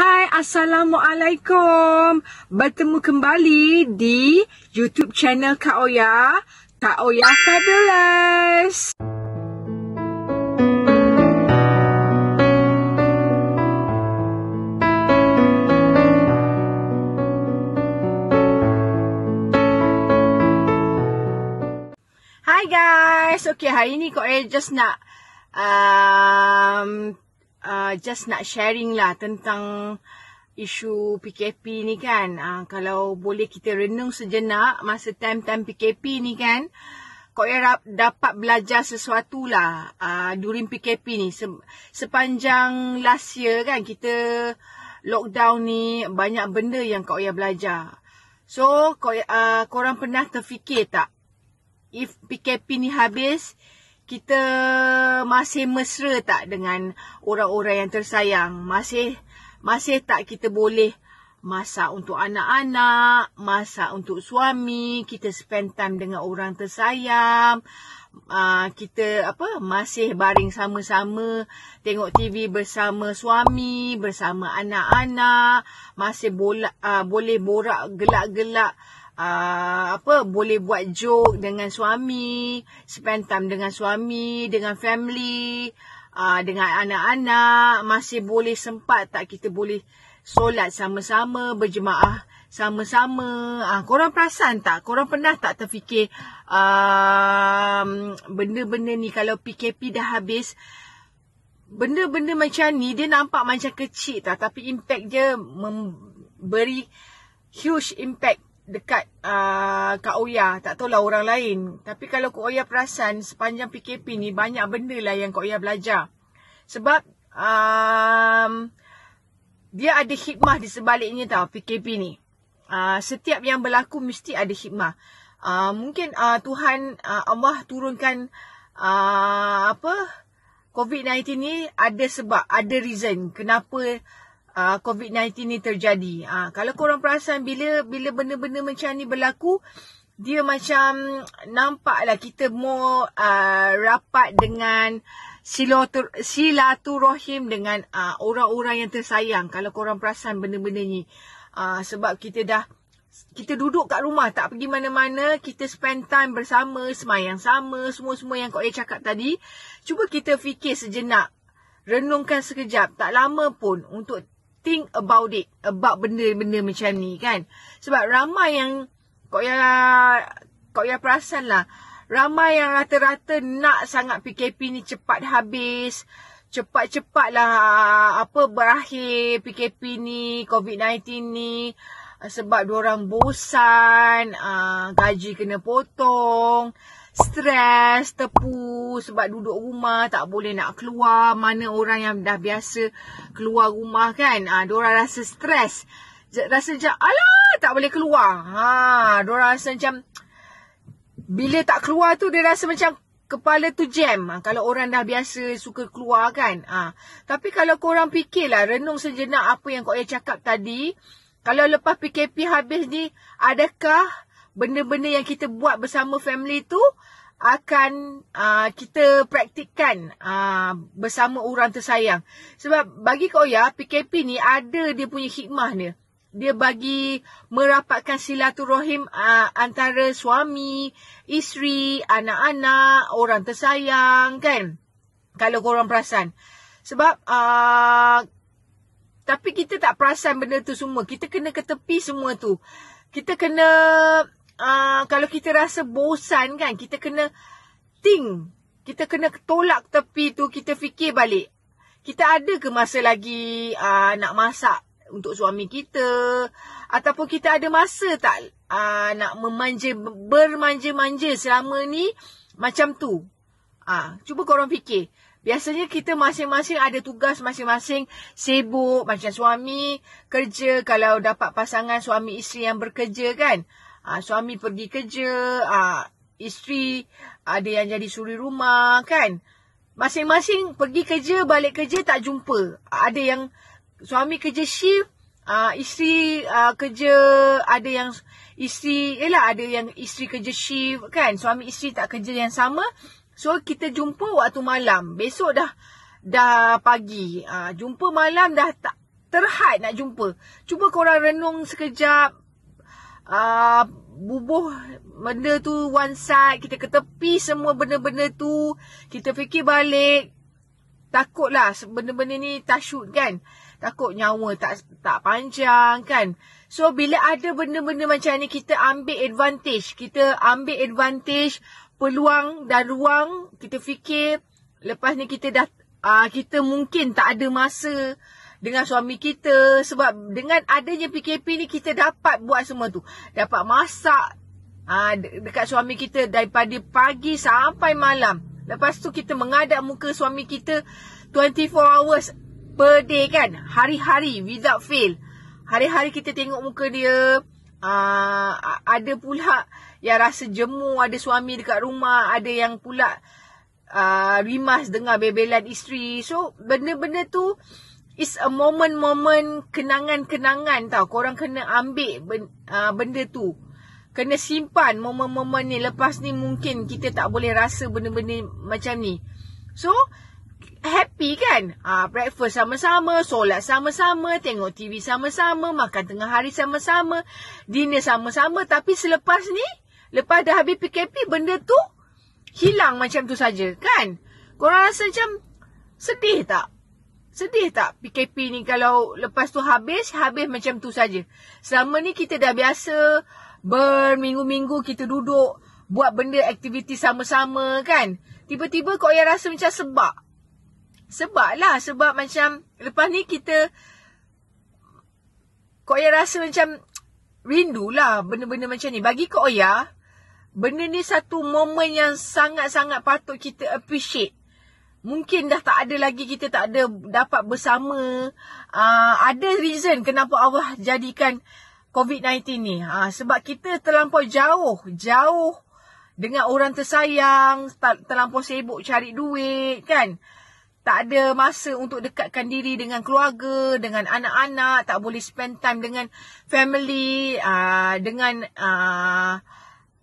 Hai Assalamualaikum Bertemu kembali di Youtube channel Kak Oya Kak Oya Fabulous Hai guys Okay hari ni Kak Oya just nak um, Uh, just nak sharing lah tentang isu PKP ni kan. Uh, kalau boleh kita renung sejenak masa time-time PKP ni kan. Kau dapat belajar sesuatu lah uh, during PKP ni. Se- sepanjang last year kan kita lockdown ni banyak benda yang kau ya belajar. So kau e-, uh, korang pernah terfikir tak if PKP ni habis kita masih mesra tak dengan orang-orang yang tersayang? Masih masih tak kita boleh masa untuk anak-anak, masa untuk suami, kita spend time dengan orang tersayang. Uh, kita apa masih baring sama-sama tengok TV bersama suami bersama anak-anak masih bola, uh, boleh borak gelak-gelak Ah, apa boleh buat joke dengan suami, spend time dengan suami, dengan family, uh, dengan anak-anak, masih boleh sempat tak kita boleh solat sama-sama, berjemaah sama-sama. Ah uh, korang perasan tak? Korang pernah tak terfikir um, benda-benda ni kalau PKP dah habis Benda-benda macam ni dia nampak macam kecil tak tapi impact dia memberi huge impact dekat uh, ah, Kak Oya. Tak tahu tahulah orang lain. Tapi kalau Kak Oya perasan sepanjang PKP ni banyak benda lah yang Kak Oya belajar. Sebab um, dia ada hikmah di sebaliknya tau PKP ni. Uh, setiap yang berlaku mesti ada hikmah. Uh, mungkin uh, Tuhan uh, Allah turunkan uh, apa COVID-19 ni ada sebab, ada reason kenapa uh, ah, COVID-19 ni terjadi. Uh, kalau korang perasan bila bila benda-benda macam ni berlaku, dia macam nampaklah kita mau uh, rapat dengan silatur, silaturahim dengan uh, orang-orang yang tersayang. Kalau korang perasan benda-benda ni. Uh, sebab kita dah kita duduk kat rumah tak pergi mana-mana kita spend time bersama semayang sama semua-semua yang kau cakap tadi cuba kita fikir sejenak renungkan sekejap tak lama pun untuk think about it about benda-benda macam ni kan sebab ramai yang kau yang kau yang perasan lah ramai yang rata-rata nak sangat PKP ni cepat habis cepat cepat lah apa berakhir PKP ni COVID-19 ni sebab dua orang bosan uh, gaji kena potong stres, tepu sebab duduk rumah, tak boleh nak keluar. Mana orang yang dah biasa keluar rumah kan? Ah, dia diorang rasa stres. Rasa macam, alah, tak boleh keluar. Ha, diorang rasa macam, bila tak keluar tu, dia rasa macam kepala tu jam. Ha, kalau orang dah biasa suka keluar kan? Ah, ha, tapi kalau kau orang fikirlah, renung sejenak apa yang kau yang cakap tadi, kalau lepas PKP habis ni, adakah benda-benda yang kita buat bersama family tu akan uh, kita praktikkan uh, bersama orang tersayang. Sebab bagi kau ya PKP ni ada dia punya hikmah dia. Dia bagi merapatkan silaturahim uh, antara suami, isteri, anak-anak, orang tersayang kan. Kalau korang perasan. Sebab uh, tapi kita tak perasan benda tu semua. Kita kena ketepi semua tu. Kita kena uh, kalau kita rasa bosan kan, kita kena think. Kita kena tolak tepi tu, kita fikir balik. Kita ada ke masa lagi uh, nak masak untuk suami kita? Ataupun kita ada masa tak uh, nak memanja, bermanja-manja selama ni macam tu? Uh, cuba korang fikir. Biasanya kita masing-masing ada tugas masing-masing sibuk macam suami kerja kalau dapat pasangan suami isteri yang bekerja kan. Ha, suami pergi kerja, ha, isteri ada yang jadi suri rumah kan. Masing-masing pergi kerja, balik kerja tak jumpa. Ha, ada yang suami kerja shift, ha, isteri ha, kerja, ada yang isteri, yelah ada yang isteri kerja shift kan. Suami isteri tak kerja yang sama. So kita jumpa waktu malam. Besok dah dah pagi. Ha, jumpa malam dah tak terhad nak jumpa. Cuba korang renung sekejap. Ah, bubuh benda tu one side kita ketepi semua benda-benda tu kita fikir balik takutlah benda-benda ni tashut kan takut nyawa tak tak panjang kan so bila ada benda-benda macam ni kita ambil advantage kita ambil advantage peluang dan ruang kita fikir lepas ni kita dah uh, kita mungkin tak ada masa dengan suami kita sebab dengan adanya PKP ni kita dapat buat semua tu dapat masak aa, ah, dekat suami kita daripada pagi sampai malam lepas tu kita mengadap muka suami kita 24 hours per day kan hari-hari without fail hari-hari kita tengok muka dia aa, ah, ada pula yang rasa jemu ada suami dekat rumah ada yang pula Uh, rimas dengar bebelan isteri So benda-benda tu uh, It's a moment-moment kenangan-kenangan tau. Korang kena ambil ben, uh, benda tu. Kena simpan momen-momen ni. Lepas ni mungkin kita tak boleh rasa benda-benda macam ni. So, happy kan? Uh, breakfast sama-sama, solat sama-sama, tengok TV sama-sama, makan tengah hari sama-sama, dinner sama-sama. Tapi selepas ni, lepas dah habis PKP, benda tu hilang macam tu saja kan? Korang rasa macam sedih tak? Sedih tak PKP ni kalau lepas tu habis, habis macam tu saja. Selama ni kita dah biasa berminggu-minggu kita duduk buat benda aktiviti sama-sama kan. Tiba-tiba kau yang rasa macam sebab. Sebab lah sebab macam lepas ni kita kau yang rasa macam rindu lah benda-benda macam ni. Bagi kau ya, benda ni satu momen yang sangat-sangat patut kita appreciate mungkin dah tak ada lagi kita tak ada dapat bersama uh, ada reason kenapa Allah jadikan COVID-19 ni ha, sebab kita terlampau jauh jauh dengan orang tersayang terlampau sibuk cari duit kan tak ada masa untuk dekatkan diri dengan keluarga dengan anak-anak tak boleh spend time dengan family uh, dengan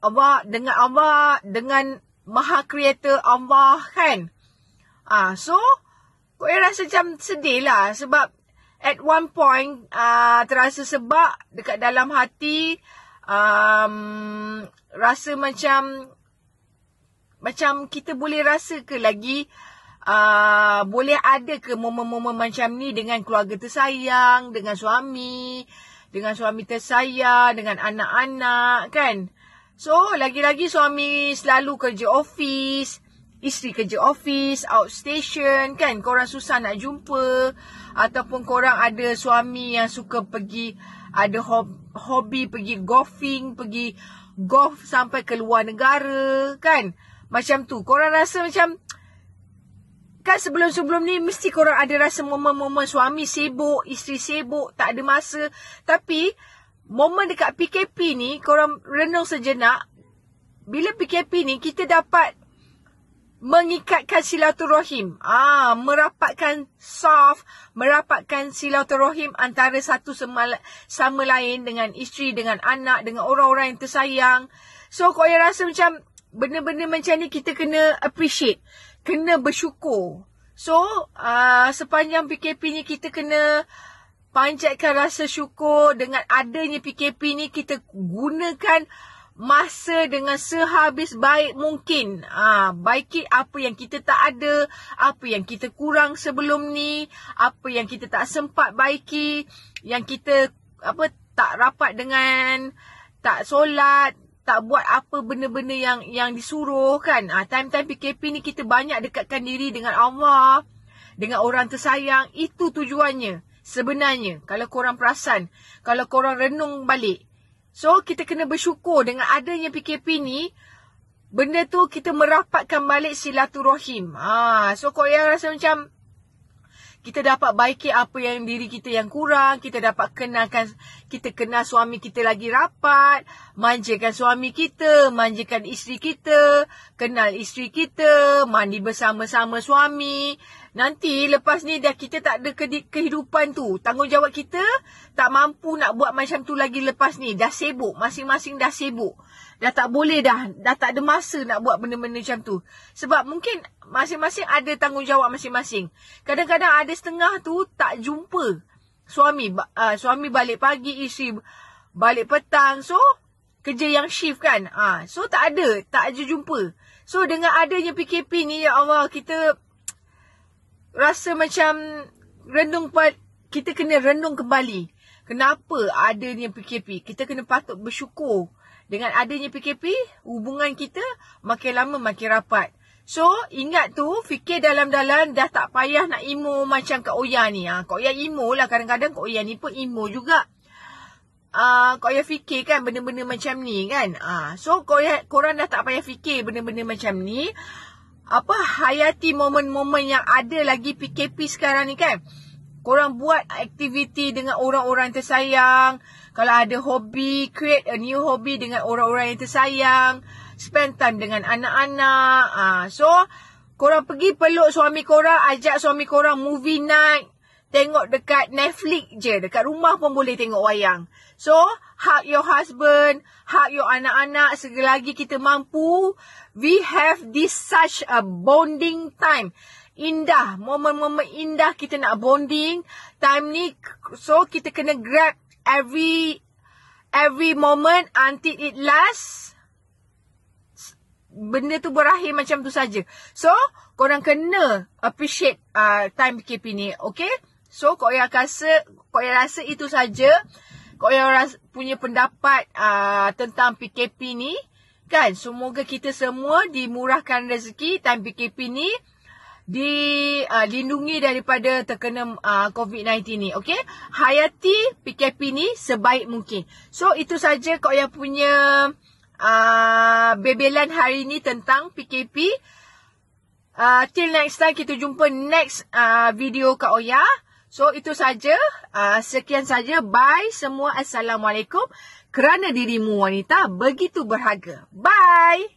Allah dengan Allah dengan Maha Creator Allah kan Ah, so, kau rasa macam sedih lah sebab at one point uh, terasa sebab dekat dalam hati um, rasa macam macam kita boleh rasa ke lagi uh, boleh ada ke momen-momen macam ni dengan keluarga tersayang, dengan suami, dengan suami tersayang, dengan anak-anak kan? So, lagi-lagi suami selalu kerja office, isteri kerja office, outstation kan korang susah nak jumpa ataupun korang ada suami yang suka pergi ada hobi pergi golfing, pergi golf sampai ke luar negara kan. Macam tu. Korang rasa macam kan sebelum-sebelum ni mesti korang ada rasa momen-momen suami sibuk, isteri sibuk, tak ada masa. Tapi momen dekat PKP ni korang renung sejenak bila PKP ni kita dapat mengikatkan silaturahim. Ah, merapatkan soft, merapatkan silaturahim antara satu sama, sama lain dengan isteri, dengan anak, dengan orang-orang yang tersayang. So, kau yang rasa macam benda-benda macam ni kita kena appreciate. Kena bersyukur. So, uh, sepanjang PKP ni kita kena panjatkan rasa syukur dengan adanya PKP ni kita gunakan uh, masa dengan sehabis baik mungkin. Ha, baiki apa yang kita tak ada, apa yang kita kurang sebelum ni, apa yang kita tak sempat baiki, yang kita apa tak rapat dengan, tak solat, tak buat apa benda-benda yang yang disuruh kan. time ah, time-time PKP ni kita banyak dekatkan diri dengan Allah, dengan orang tersayang. Itu tujuannya sebenarnya. Kalau korang perasan, kalau korang renung balik, So kita kena bersyukur dengan adanya PKP ni benda tu kita merapatkan balik silaturahim. Ha so kau yang rasa macam kita dapat baiki apa yang diri kita yang kurang, kita dapat kenalkan kita kenal suami kita lagi rapat, manjakan suami kita, manjakan isteri kita, kenal isteri kita, mandi bersama-sama suami. Nanti lepas ni dah kita tak ada kehidupan tu, tanggungjawab kita tak mampu nak buat macam tu lagi lepas ni, dah sibuk, masing-masing dah sibuk. Dah tak boleh dah, dah tak ada masa nak buat benda-benda macam tu. Sebab mungkin masing-masing ada tanggungjawab masing-masing. Kadang-kadang ada setengah tu tak jumpa suami. Uh, suami balik pagi, isteri balik petang. So, kerja yang shift kan. Uh, so, tak ada. Tak ada jumpa. So, dengan adanya PKP ni, ya Allah, kita rasa macam renung kita kena rendung kembali. Kenapa adanya PKP? Kita kena patut bersyukur. Dengan adanya PKP, hubungan kita makin lama makin rapat. So, ingat tu, fikir dalam-dalam dah tak payah nak emo macam Kak Oya ni. Ha, Kak Oya emo lah kadang-kadang Kak Oya ni pun emo juga. Uh, Kak Oya fikir kan benda-benda macam ni kan. Uh, so, Oya, korang dah tak payah fikir benda-benda macam ni. Apa hayati momen-momen yang ada lagi PKP sekarang ni kan korang buat aktiviti dengan orang-orang tersayang. Kalau ada hobi, create a new hobi dengan orang-orang yang tersayang. Spend time dengan anak-anak. Ah, so, korang pergi peluk suami korang, ajak suami korang movie night. Tengok dekat Netflix je. Dekat rumah pun boleh tengok wayang. So, hug your husband, hug your anak-anak. Selagi kita mampu, we have this such a bonding time indah. Momen-momen indah kita nak bonding. Time ni so kita kena grab every every moment until it last. Benda tu berakhir macam tu saja. So, korang kena appreciate uh, time PKP ni. Okay? So, kau yang rasa, kau yang rasa itu saja. Kau yang rasa, punya pendapat uh, tentang PKP ni. Kan? Semoga kita semua dimurahkan rezeki time PKP ni dilindungi ah, uh, daripada terkena uh, ah, COVID-19 ni. Okay? Hayati PKP ni sebaik mungkin. So, itu saja kau yang punya uh, bebelan hari ni tentang PKP. Uh, till next time, kita jumpa next uh, video Kak Oya. So, itu saja. Uh, sekian saja. Bye semua. Assalamualaikum. Kerana dirimu wanita begitu berharga. Bye.